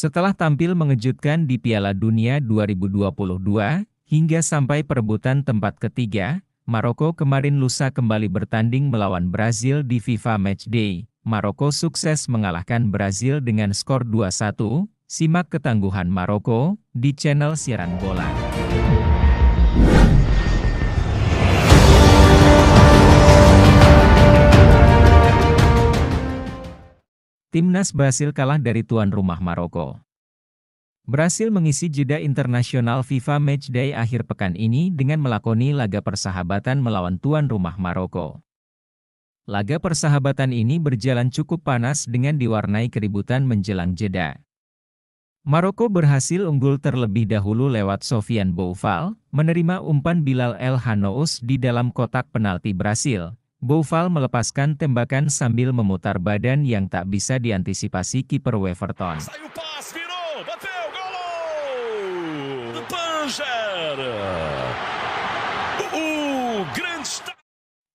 Setelah tampil mengejutkan di Piala Dunia 2022, hingga sampai perebutan tempat ketiga, Maroko kemarin lusa kembali bertanding melawan Brazil di FIFA Matchday. Maroko sukses mengalahkan Brazil dengan skor 2-1. Simak ketangguhan Maroko di channel Siaran Bola. Timnas Brasil kalah dari tuan rumah Maroko. Brasil mengisi jeda internasional FIFA Matchday akhir pekan ini dengan melakoni laga persahabatan melawan tuan rumah Maroko. Laga persahabatan ini berjalan cukup panas dengan diwarnai keributan menjelang jeda. Maroko berhasil unggul terlebih dahulu lewat Sofian Boufal, menerima umpan Bilal El Hanous di dalam kotak penalti Brasil, Boval melepaskan tembakan sambil memutar badan yang tak bisa diantisipasi kiper Weverton.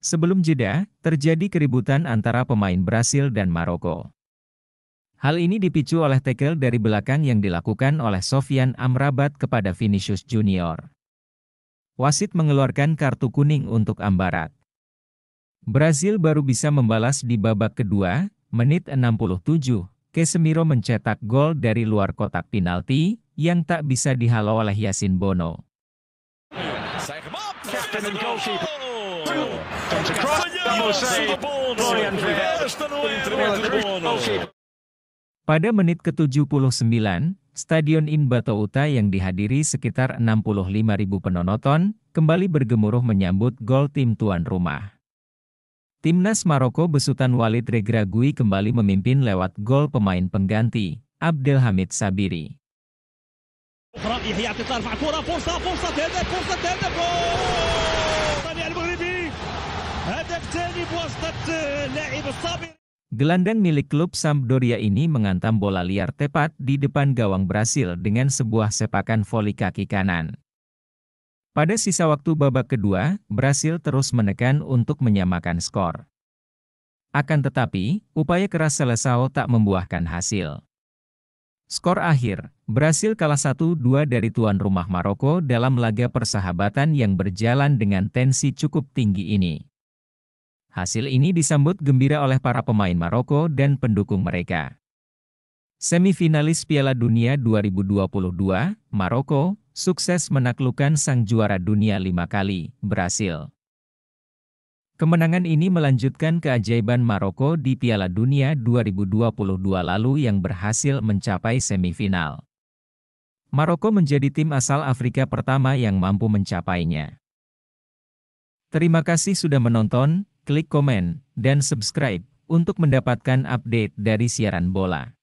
Sebelum jeda, terjadi keributan antara pemain Brasil dan Maroko. Hal ini dipicu oleh tekel dari belakang yang dilakukan oleh Sofian Amrabat kepada Vinicius Junior. Wasit mengeluarkan kartu kuning untuk Ambarat. Brazil baru bisa membalas di babak kedua, menit 67. Kesemiro mencetak gol dari luar kotak penalti, yang tak bisa dihalau oleh Yasin Bono. Pada menit ke-79, Stadion Inbatouta yang dihadiri sekitar 65.000 penonton, kembali bergemuruh menyambut gol tim tuan rumah. Timnas Maroko besutan Walid Regragui kembali memimpin lewat gol pemain pengganti, Abdelhamid Sabiri. Gelandang milik klub Sampdoria ini mengantam bola liar tepat di depan gawang Brasil dengan sebuah sepakan voli kaki kanan. Pada sisa waktu babak kedua, Brasil terus menekan untuk menyamakan skor. Akan tetapi, upaya keras Seleção tak membuahkan hasil. Skor akhir, Brasil kalah 1-2 dari tuan rumah Maroko dalam laga persahabatan yang berjalan dengan tensi cukup tinggi ini. Hasil ini disambut gembira oleh para pemain Maroko dan pendukung mereka. Semifinalis Piala Dunia 2022, Maroko, sukses menaklukkan sang juara dunia lima kali, Brasil. Kemenangan ini melanjutkan keajaiban Maroko di Piala Dunia 2022 lalu yang berhasil mencapai semifinal. Maroko menjadi tim asal Afrika pertama yang mampu mencapainya. Terima kasih sudah menonton, klik komen, dan subscribe untuk mendapatkan update dari siaran bola.